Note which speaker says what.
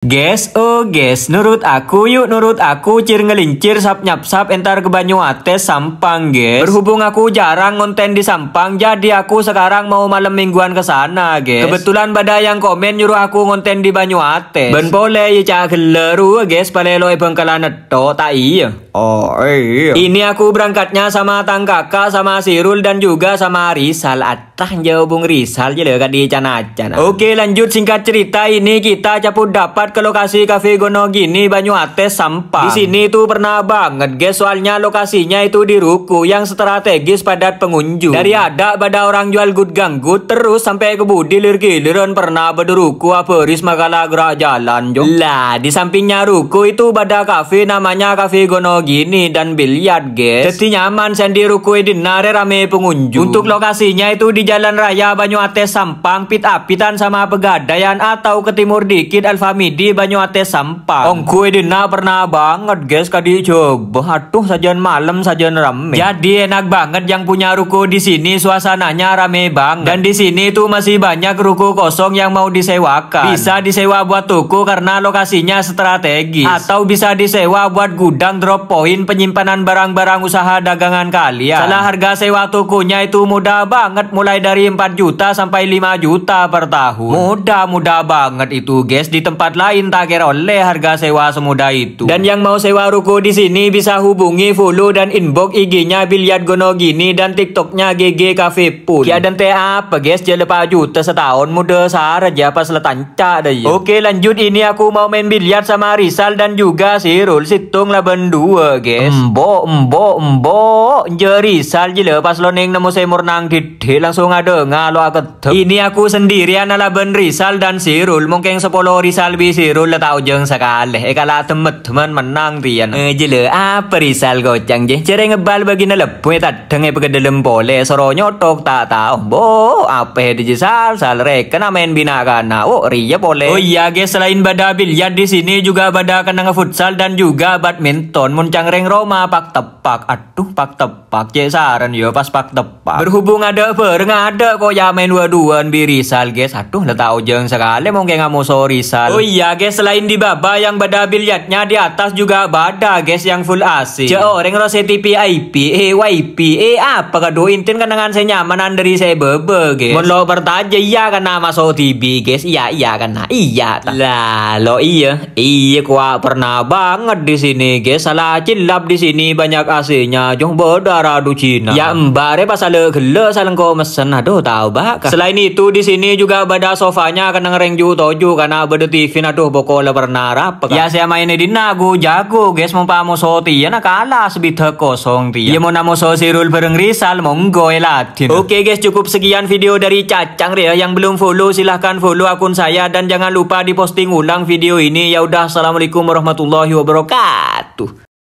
Speaker 1: Guys, oh guys, nurut aku yuk nurut aku cir ngelincir sap nyap sap entar ke Banyuates Sampang guys. Berhubung aku jarang ngonten di Sampang, jadi aku sekarang mau malam mingguan ke sana guys. Kebetulan pada yang komen nyuruh aku ngonten di Banyuates. Ben boleh ya cak geleru guys, palelo ibang to tak iya. Oh iya. Ini aku berangkatnya sama Tang Kakak, sama Sirul dan juga sama Rizal At. Tak jauh Bung Rizal je kat di cana. Okey lanjut singkat cerita ini kita caput dapat ke lokasi kafe Gono gini Banyu Ates sampah Di sini tuh pernah banget guys soalnya lokasinya itu di ruko yang strategis padat pengunjung. Dari ada pada orang jual good ganggu terus sampai ke budi lir giliran pernah apa aperis makalah gerak jalan jo. Lah di sampingnya ruko itu pada kafe namanya kafe Gono gini dan biliar guys. Jadi nyaman sendiri ruko di nare rame pengunjung. Untuk lokasinya itu di jalan raya Banyu Sampang pit-apitan sama Pegadaian atau ke timur dikit Alfamidi Banyu Ates Sampang. Ongku dina pernah banget guys kadi coba atuh sajian malam sajian rame. Jadi enak banget yang punya ruko di sini suasananya rame banget. Dan di sini tuh masih banyak ruko kosong yang mau disewakan. Bisa disewa buat toko karena lokasinya strategis atau bisa disewa buat gudang drop point penyimpanan barang-barang usaha dagangan kalian. Salah harga sewa tokonya itu mudah banget mulai mulai dari 4 juta sampai 5 juta per tahun. Mudah-mudah banget itu guys. Di tempat lain tak kira oleh harga sewa semudah itu. Dan yang mau sewa ruko di sini bisa hubungi follow dan inbox IG-nya Bilyat Gono Gini dan Tiktok-nya GG Cafe pun. Ya dan teh apa guys? Jangan lepas juta setahun muda sar aja pas letanca deh. Ya. Oke lanjut ini aku mau main biliar sama Rizal dan juga Sirul Situng lah berdua guys. Embo embo embo. Rizal je lepas lo neng nemu semur nang dide langsung ada ngalo lo Ini aku sendirian ala ben Rizal dan Sirul. Mungkin sepuluh Rizal bi Sirul tau jeng sekali. Eka lah temet temen menang rian. Ngejele eh, apa Rizal gocang je. Cere ngebal bagi nelebu tadeng e pegedelem pole. Soro nyotok tak tau. Bo apa di jisal sal rek. Kena main binakana. Oh ria boleh. Oh iya guys selain bada ya di sini juga bada kena futsal dan juga badminton. Muncang reng Roma pak tepak. Aduh pak tepak. Cek saran yo pas pak tepak. Berhubung ada bareng Mana ada kok ya main dua-duaan bi Rizal guys. Aduh udah tahu jeng sekali mau kayak mau so Rizal. Oh iya guys selain di baba yang beda biliatnya di atas juga bada guys yang full AC. Cek oh, orang roseti PIP, eh, EYP, eh apa kado intin kan saya nyaman dari saya bebe guys. Mau lo bertanya iya kan nama so TV guys. Iya iya kan? Nah, iya. Lah lo iya iya kuat pernah banget di sini guys. Salah cilap di sini banyak AC-nya. Jong berdarah du Cina. Ya mbare pasal gelo salengko mesen aduh tahu bak. Selain itu di sini juga beda sofanya kena ngerengju toju karena beda TV aduh pokok lebar narap. Ya saya main di nagu jago guys mau pamu soti iya, ya nak kalah sebita kosong dia. Ya mau namo sosirul bareng risal monggo elatin Oke guys cukup sekian video dari Cacang ya yang belum follow silahkan follow akun saya dan jangan lupa diposting ulang video ini. Ya udah assalamualaikum warahmatullahi wabarakatuh.